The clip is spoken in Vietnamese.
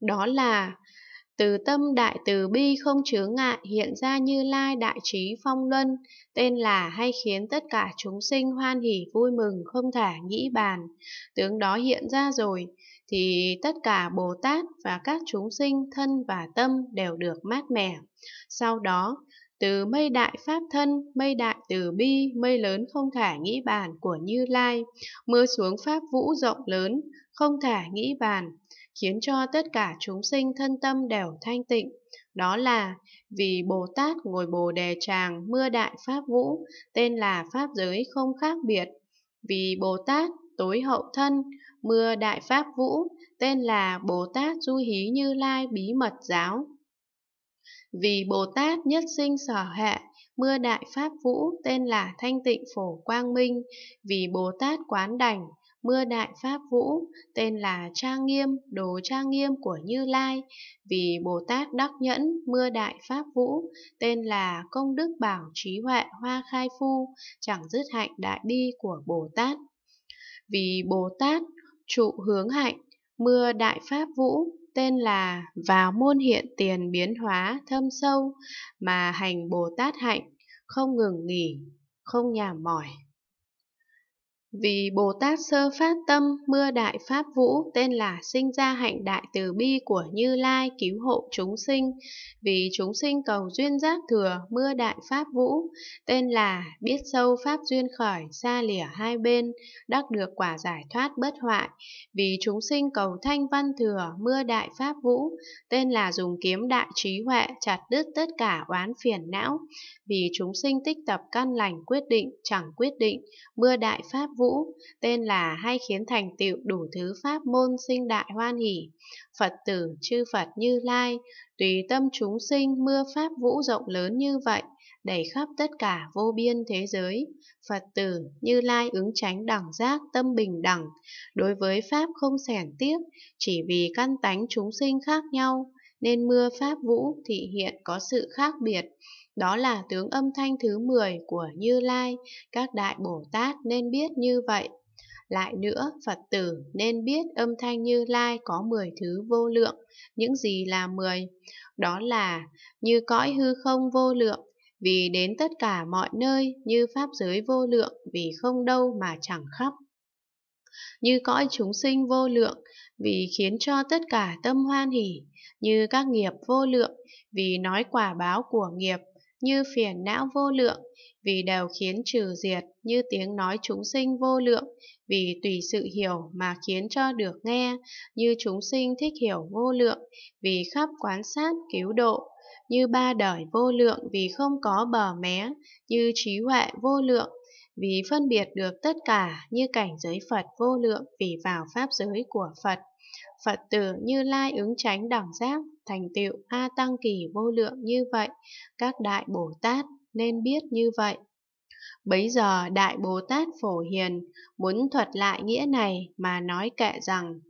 đó là từ tâm đại từ bi không chướng ngại hiện ra như lai đại trí phong luân, tên là hay khiến tất cả chúng sinh hoan hỉ vui mừng không thả nghĩ bàn. Tướng đó hiện ra rồi, thì tất cả Bồ Tát và các chúng sinh thân và tâm đều được mát mẻ. Sau đó, từ mây đại pháp thân, mây đại từ bi, mây lớn không thả nghĩ bàn của Như Lai, mưa xuống pháp vũ rộng lớn, không thả nghĩ bàn, khiến cho tất cả chúng sinh thân tâm đều thanh tịnh. Đó là vì Bồ Tát ngồi Bồ Đề Tràng mưa đại Pháp Vũ, tên là Pháp giới không khác biệt. Vì Bồ Tát tối hậu thân, mưa đại Pháp Vũ, tên là Bồ Tát Du Hí Như Lai Bí Mật Giáo. Vì Bồ Tát nhất sinh sở hệ, mưa đại Pháp Vũ tên là Thanh Tịnh Phổ Quang Minh, vì Bồ Tát Quán Đảnh mưa đại pháp vũ, tên là Trang Nghiêm, đồ Trang Nghiêm của Như Lai, vì Bồ Tát đắc nhẫn, mưa đại pháp vũ, tên là công đức bảo trí huệ hoa khai phu, chẳng dứt hạnh đại đi của Bồ Tát. Vì Bồ Tát trụ hướng hạnh, mưa đại pháp vũ, tên là vào môn hiện tiền biến hóa thâm sâu mà hành Bồ Tát hạnh, không ngừng nghỉ, không nhà mỏi. Vì Bồ Tát sơ phát tâm mưa đại pháp vũ tên là sinh ra hạnh đại từ bi của Như Lai cứu hộ chúng sinh. Vì chúng sinh cầu duyên giác thừa mưa đại pháp vũ tên là biết sâu pháp duyên khởi xa lìa hai bên đắc được quả giải thoát bất hoại. Vì chúng sinh cầu thanh văn thừa mưa đại pháp vũ tên là dùng kiếm đại trí huệ chặt đứt tất cả oán phiền não. Vì chúng sinh tích tập căn lành quyết định chẳng quyết định mưa đại pháp vũ, tên là hay khiến thành tựu đủ thứ pháp môn sinh đại hoan hỷ. Phật tử chư Phật như lai, tùy tâm chúng sinh mưa pháp vũ rộng lớn như vậy, đầy khắp tất cả vô biên thế giới. Phật tử như lai ứng tránh đẳng giác tâm bình đẳng, đối với pháp không sẻn tiếc, chỉ vì căn tánh chúng sinh khác nhau, nên mưa pháp vũ thị hiện có sự khác biệt. Đó là tướng âm thanh thứ 10 của Như Lai, các đại Bồ Tát nên biết như vậy. Lại nữa, Phật tử nên biết âm thanh Như Lai có 10 thứ vô lượng, những gì là 10? Đó là như cõi hư không vô lượng, vì đến tất cả mọi nơi như pháp giới vô lượng vì không đâu mà chẳng khắp. Như cõi chúng sinh vô lượng, vì khiến cho tất cả tâm hoan hỷ, như các nghiệp vô lượng, vì nói quả báo của nghiệp, như phiền não vô lượng, vì đều khiến trừ diệt, như tiếng nói chúng sinh vô lượng, vì tùy sự hiểu mà khiến cho được nghe, như chúng sinh thích hiểu vô lượng, vì khắp quán sát cứu độ, như ba đời vô lượng vì không có bờ mé, như trí huệ vô lượng vì phân biệt được tất cả như cảnh giới Phật vô lượng vì vào pháp giới của Phật. Phật tử như lai ứng tránh đẳng giác, thành tựu A Tăng Kỳ vô lượng như vậy, các Đại Bồ Tát nên biết như vậy. Bấy giờ Đại Bồ Tát Phổ Hiền muốn thuật lại nghĩa này mà nói kệ rằng